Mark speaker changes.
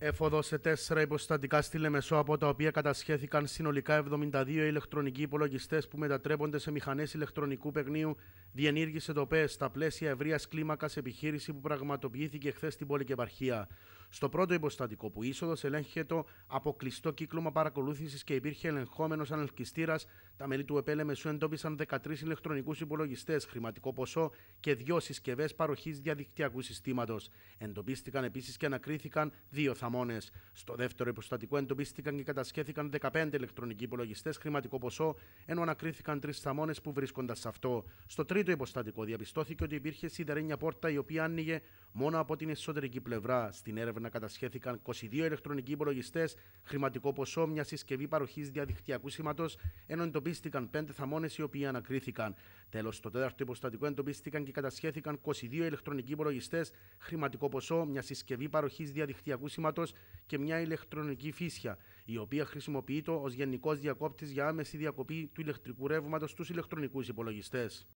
Speaker 1: Έφοδωσε τέσσερα υποστατικά στη Λεμεσό, από τα οποία κατασχέθηκαν συνολικά 72 ηλεκτρονικοί υπολογιστές που μετατρέπονται σε μηχανές ηλεκτρονικού παιχνίου διενήργησε το ΠΕΣ στα πλαίσια ευρείας κλίμακας επιχείρηση που πραγματοποιήθηκε χθες στην πόλη και επαρχία. Στο πρώτο υποστατικό, που είσοδος ελέγχεται από κλειστό κύκλωμα παρακολούθησης και υπήρχε ελεγχόμενος ανελκυστήρας, τα μέλη του ΕΠΕΛΕ Μεσού εντόπισαν 13 ηλεκτρονικούς υπολογιστές, χρηματικό ποσό και δύο συσκευές παροχής διαδικτυακού συστήματος. Εντοπίστηκαν επίσης και ανακρίθηκαν δύο θαμώνες. Στο δεύτερο υποστατικό εντοπίστηκαν και κατασχέθηκαν 15 ηλεκτρονικοί υπολογιστές, χρηματικό ποσό, ενώ ανακρίθηκαν τρεις θαμώνες που βρίσκονταν σε αυτό. Στο τρίτο υποστατικό διαπιστώθηκε ότι υπήρχε σιδερένια πόρτα η οποία άνοιγε μόνο από την εσωτερική πλευρά. Στην έρευνα κατασχέθηκαν 22 ηλεκτρονικοί υπολογιστές, χρηματικό ποσό, μια συσκευή παροχής διαδικτυακού σήματος, ενώ εντοπίστηκαν 5 θαμώνες οι οποίοι ανακρίθηκαν. Τέλος, στο τέταρτο υποστατικό εντοπίστηκαν και κατασχέθηκαν 22 ηλεκτρονικοί υπολογιστές, χρηματικό ποσό, μια συσκευή παροχής διαδικτυακού σήματος και μια ηλεκτρονική φύσια, η οποία χρησιμοποιείται ως γενικός διακόπτης για άμεση διακοπή του ηλεκτρικού ρεύματος στους ηλεκτρονικούς υπολογιστές.